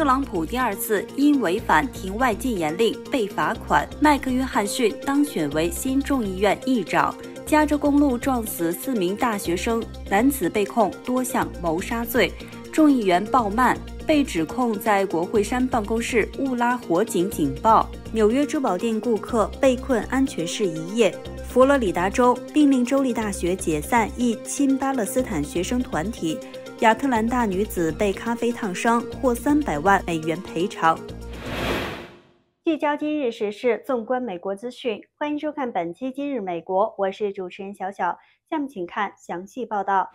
特朗普第二次因违反庭外禁言令被罚款。麦克·约翰逊当选为新众议院议长。加州公路撞死四名大学生，男子被控多项谋杀罪。众议员鲍曼被指控在国会山办公室误拉火警警报。纽约珠宝店顾客被困安全室一夜。佛罗里达州命令州立大学解散一亲巴勒斯坦学生团体。亚特兰大女子被咖啡烫伤获三百万美元赔偿。聚焦今日时事，纵观美国资讯，欢迎收看本期《今日美国》，我是主持人小小。下面请看详细报道。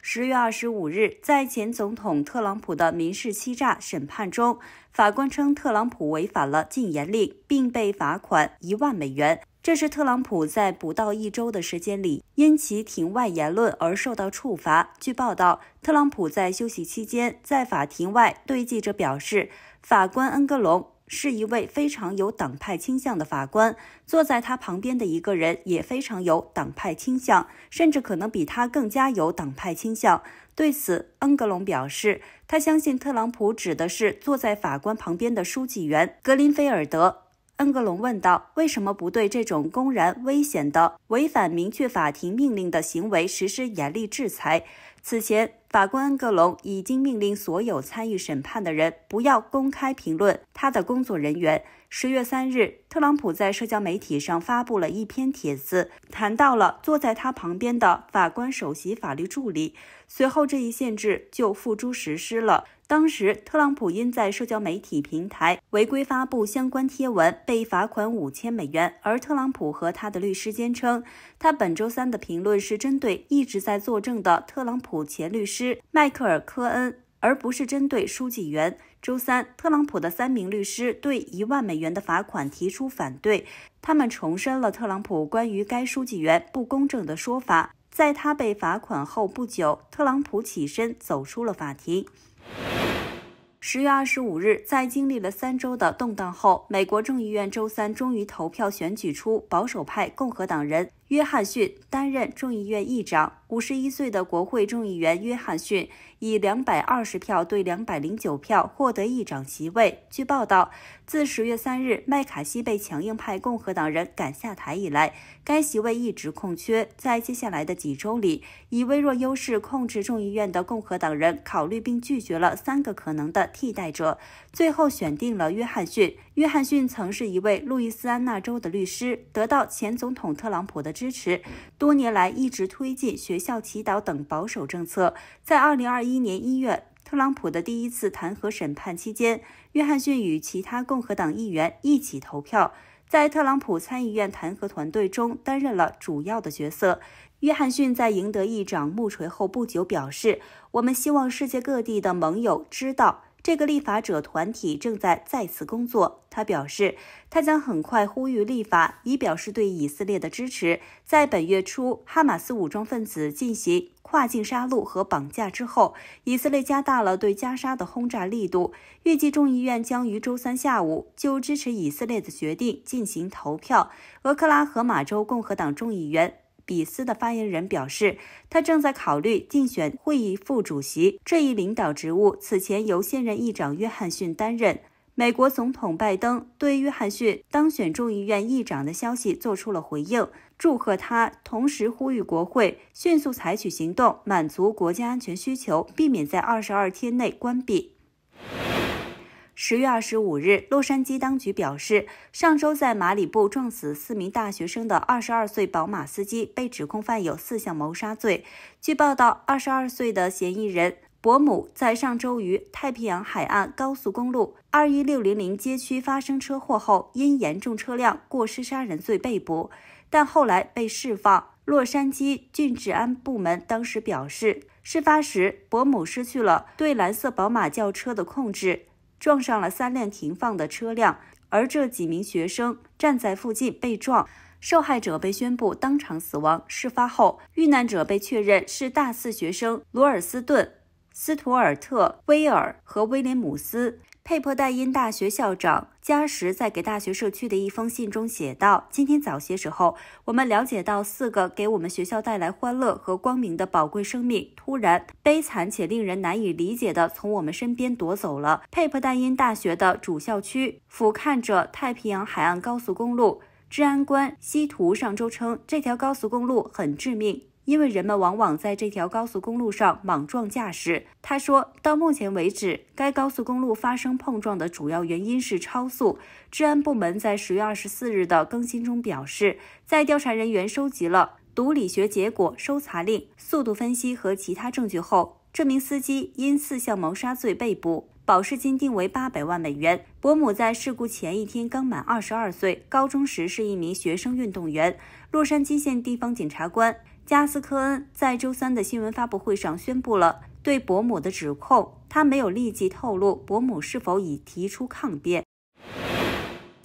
十月二十五日，在前总统特朗普的民事欺诈审判中，法官称特朗普违反了禁言令，并被罚款一万美元。这是特朗普在不到一周的时间里，因其庭外言论而受到处罚。据报道，特朗普在休息期间在法庭外对记者表示：“法官恩格隆是一位非常有党派倾向的法官，坐在他旁边的一个人也非常有党派倾向，甚至可能比他更加有党派倾向。”对此，恩格隆表示，他相信特朗普指的是坐在法官旁边的书记员格林菲尔德。恩格隆问道：“为什么不对这种公然危险的、违反明确法庭命令的行为实施严厉制裁？”此前，法官恩格隆已经命令所有参与审判的人不要公开评论他的工作人员。十月三日，特朗普在社交媒体上发布了一篇帖子，谈到了坐在他旁边的法官首席法律助理。随后，这一限制就付诸实施了。当时，特朗普因在社交媒体平台违规发布相关贴文，被罚款五千美元。而特朗普和他的律师坚称，他本周三的评论是针对一直在作证的特朗普前律师迈克尔·科恩，而不是针对书记员。周三，特朗普的三名律师对一万美元的罚款提出反对，他们重申了特朗普关于该书记员不公正的说法。在他被罚款后不久，特朗普起身走出了法庭。十月二十五日，在经历了三周的动荡后，美国众议院周三终于投票选举出保守派共和党人。约翰逊担任众议院议长。五十一岁的国会众议员约翰逊以两百二十票对两百零九票获得议长席位。据报道，自十月三日麦卡锡被强硬派共和党人赶下台以来，该席位一直空缺。在接下来的几周里，以微弱优势控制众议院的共和党人考虑并拒绝了三个可能的替代者，最后选定了约翰逊。约翰逊曾是一位路易斯安那州的律师，得到前总统特朗普的。支持多年来一直推进学校祈祷等保守政策。在二零二一年一月，特朗普的第一次弹劾审判期间，约翰逊与其他共和党议员一起投票，在特朗普参议院弹劾团队中担任了主要的角色。约翰逊在赢得议长木锤后不久表示：“我们希望世界各地的盟友知道。”这个立法者团体正在再次工作。他表示，他将很快呼吁立法，以表示对以色列的支持。在本月初，哈马斯武装分子进行跨境杀戮和绑架之后，以色列加大了对加沙的轰炸力度。预计众议院将于周三下午就支持以色列的决定进行投票。俄克拉荷马州共和党众议员。比斯的发言人表示，他正在考虑竞选会议副主席这一领导职务，此前由现任议长约翰逊担任。美国总统拜登对约翰逊当选众议院议长的消息做出了回应，祝贺他，同时呼吁国会迅速采取行动，满足国家安全需求，避免在二十二天内关闭。十月二十五日，洛杉矶当局表示，上周在马里布撞死四名大学生的二十二岁宝马司机被指控犯有四项谋杀罪。据报道，二十二岁的嫌疑人伯姆在上周于太平洋海岸高速公路二一六零零街区发生车祸后，因严重车辆过失杀人罪被捕，但后来被释放。洛杉矶郡治安部门当时表示，事发时伯姆失去了对蓝色宝马轿车的控制。撞上了三辆停放的车辆，而这几名学生站在附近被撞，受害者被宣布当场死亡。事发后，遇难者被确认是大四学生罗尔斯顿、斯图尔特、威尔和威廉姆斯。佩珀代因大学校长加时在给大学社区的一封信中写道：“今天早些时候，我们了解到四个给我们学校带来欢乐和光明的宝贵生命，突然悲惨且令人难以理解的从我们身边夺走了。”佩珀代因大学的主校区俯瞰着太平洋海岸高速公路，治安官西图上周称这条高速公路很致命。因为人们往往在这条高速公路上莽撞驾驶，他说到目前为止，该高速公路发生碰撞的主要原因是超速。治安部门在十月二十四日的更新中表示，在调查人员收集了毒理学结果、搜查令、速度分析和其他证据后，这名司机因四项谋杀罪被捕，保释金定为八百万美元。伯母在事故前一天刚满二十二岁，高中时是一名学生运动员。洛杉矶县地方检察官。加斯科恩在周三的新闻发布会上宣布了对伯母的指控，他没有立即透露伯母是否已提出抗辩。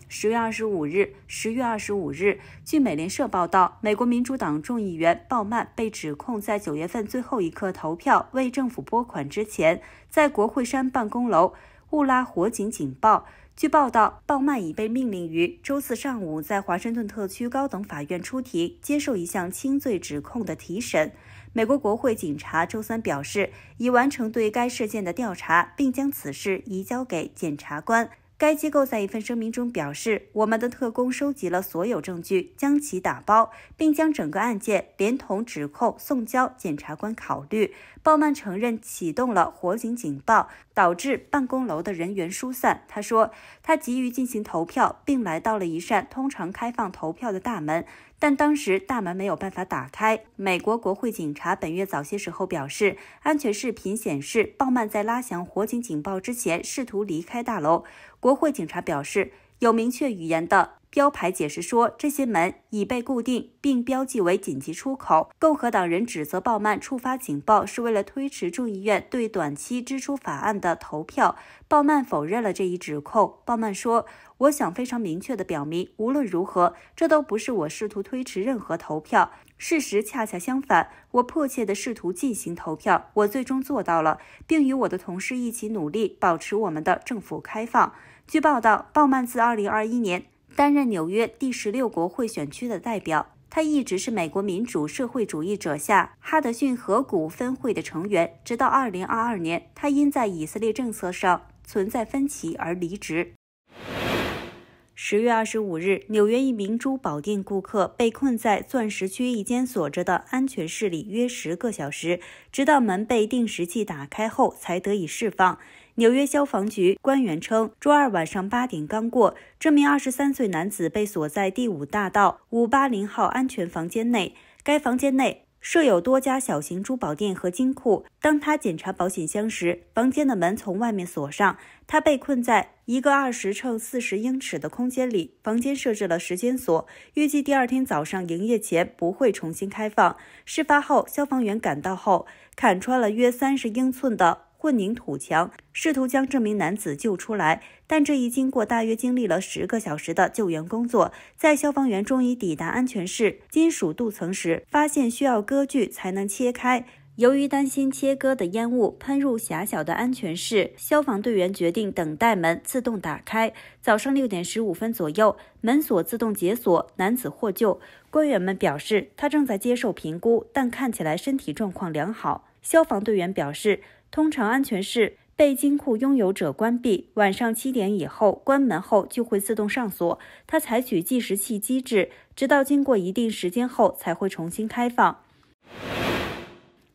十月二十五日，十月二十五日，据美联社报道，美国民主党众议员鲍曼被指控在九月份最后一刻投票为政府拨款之前，在国会山办公楼。布拉火警警报。据报道，鲍曼已被命令于周四上午在华盛顿特区高等法院出庭，接受一项轻罪指控的提审。美国国会警察周三表示，已完成对该事件的调查，并将此事移交给检察官。该机构在一份声明中表示：“我们的特工收集了所有证据，将其打包，并将整个案件连同指控送交检察官考虑。”鲍曼承认启动了火警警报，导致办公楼的人员疏散。他说：“他急于进行投票，并来到了一扇通常开放投票的大门。”但当时大门没有办法打开。美国国会警察本月早些时候表示，安全视频显示鲍曼在拉响火警警报之前试图离开大楼。国会警察表示。有明确语言的标牌解释说，这些门已被固定并标记为紧急出口。共和党人指责鲍曼触发警报是为了推迟众议院对短期支出法案的投票。鲍曼否认了这一指控。鲍曼说：“我想非常明确地表明，无论如何，这都不是我试图推迟任何投票。事实恰恰相反，我迫切地试图进行投票，我最终做到了，并与我的同事一起努力保持我们的政府开放。”据报道，鲍曼自2021年担任纽约第十六国会选区的代表。他一直是美国民主社会主义者下哈德逊河谷分会的成员，直到2022年，他因在以色列政策上存在分歧而离职。十月二十五日，纽约一名珠宝店顾客被困在钻石区一间锁着的安全室里约十个小时，直到门被定时器打开后才得以释放。纽约消防局官员称，周二晚上八点刚过，这名二十三岁男子被锁在第五大道五八零号安全房间内。该房间内设有多家小型珠宝店和金库。当他检查保险箱时，房间的门从外面锁上。他被困在一个二十乘四十英尺的空间里。房间设置了时间锁，预计第二天早上营业前不会重新开放。事发后，消防员赶到后砍穿了约三十英寸的。混凝土墙，试图将这名男子救出来，但这一经过大约经历了十个小时的救援工作。在消防员终于抵达安全室金属镀层时，发现需要割锯才能切开。由于担心切割的烟雾喷入狭小的安全室，消防队员决定等待门自动打开。早上六点十五分左右，门锁自动解锁，男子获救。官员们表示，他正在接受评估，但看起来身体状况良好。消防队员表示。通常，安全室被金库拥有者关闭，晚上七点以后关门后就会自动上锁。它采取计时器机制，直到经过一定时间后才会重新开放。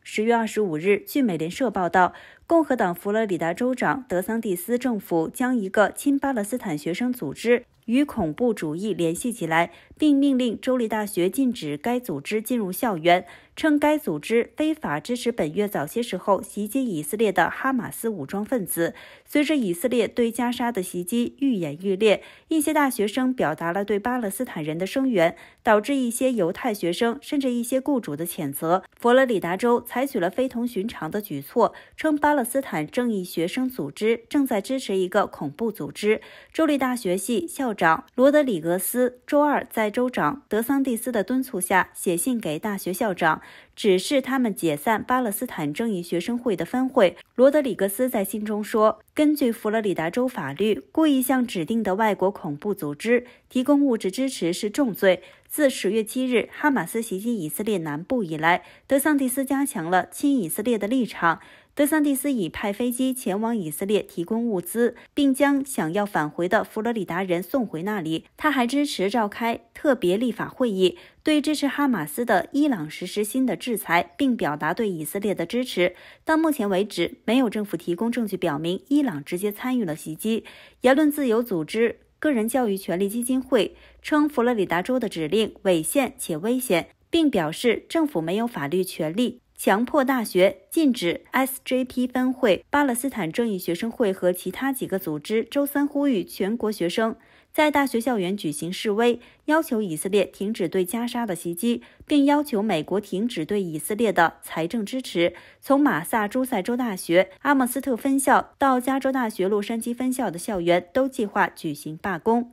十月二十五日，据美联社报道，共和党佛罗里达州长德桑蒂斯政府将一个亲巴勒斯坦学生组织。与恐怖主义联系起来，并命令州立大学禁止该组织进入校园，称该组织非法支持本月早些时候袭击以色列的哈马斯武装分子。随着以色列对加沙的袭击愈演愈烈，一些大学生表达了对巴勒斯坦人的声援，导致一些犹太学生甚至一些雇主的谴责。佛罗里达州采取了非同寻常的举措，称巴勒斯坦正义学生组织正在支持一个恐怖组织。州立大学系校。校长罗德里格斯周二在州长德桑蒂斯的敦促下，写信给大学校长。指示他们解散巴勒斯坦正义学生会的分会。罗德里格斯在信中说：“根据佛罗里达州法律，故意向指定的外国恐怖组织提供物质支持是重罪。”自十月七日哈马斯袭击以色列南部以来，德桑蒂斯加强了亲以色列的立场。德桑蒂斯已派飞机前往以色列提供物资，并将想要返回的佛罗里达人送回那里。他还支持召开特别立法会议。对支持哈马斯的伊朗实施新的制裁，并表达对以色列的支持。到目前为止，没有政府提供证据表明伊朗直接参与了袭击。言论自由组织个人教育权利基金会称，佛罗里达州的指令违宪且危险，并表示政府没有法律权利强迫大学禁止 SJP 分会、巴勒斯坦正义学生会和其他几个组织。周三呼吁全国学生。在大学校园举行示威，要求以色列停止对加沙的袭击，并要求美国停止对以色列的财政支持。从马萨诸塞州大学阿姆斯特分校到加州大学洛杉矶分校的校园都计划举行罢工。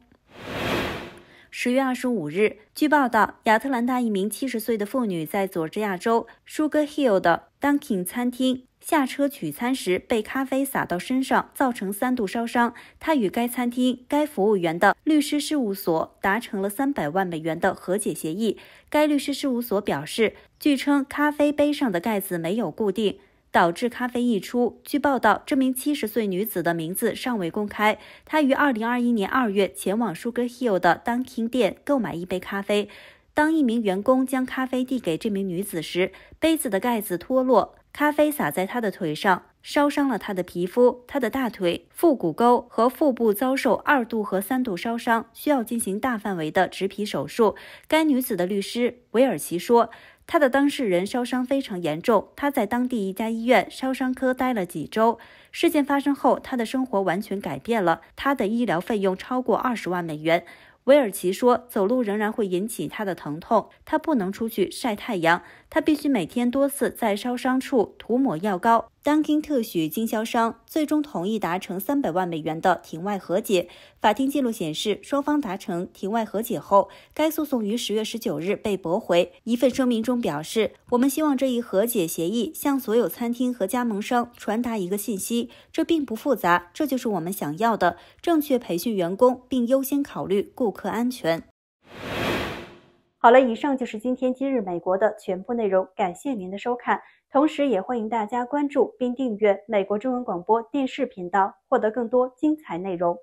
十月二十五日，据报道，亚特兰大一名七十岁的妇女在佐治亚州舒 i l l 的 Dunkin 餐厅下车取餐时，被咖啡洒到身上，造成三度烧伤。她与该餐厅、该服务员的律师事务所达成了三百万美元的和解协议。该律师事务所表示，据称咖啡杯上的盖子没有固定。导致咖啡溢出。据报道，这名七十岁女子的名字尚未公开。她于二零二一年二月前往 a 根 hill 的 Dunkin 店购买一杯咖啡。当一名员工将咖啡递给这名女子时，杯子的盖子脱落，咖啡洒在她的腿上，烧伤了她的皮肤。她的大腿、腹股沟和腹部遭受二度和三度烧伤，需要进行大范围的植皮手术。该女子的律师韦尔奇说。他的当事人烧伤非常严重，他在当地一家医院烧伤科待了几周。事件发生后，他的生活完全改变了。他的医疗费用超过二十万美元。韦尔奇说，走路仍然会引起他的疼痛，他不能出去晒太阳，他必须每天多次在烧伤处涂抹药膏。餐厅特许经销商最终同意达成三百万美元的庭外和解。法庭记录显示，双方达成庭外和解后，该诉讼于十月十九日被驳回。一份声明中表示：“我们希望这一和解协议向所有餐厅和加盟商传达一个信息，这并不复杂，这就是我们想要的：正确培训员工，并优先考虑顾客安全。”好了，以上就是今天今日美国的全部内容。感谢您的收看，同时也欢迎大家关注并订阅美国中文广播电视频道，获得更多精彩内容。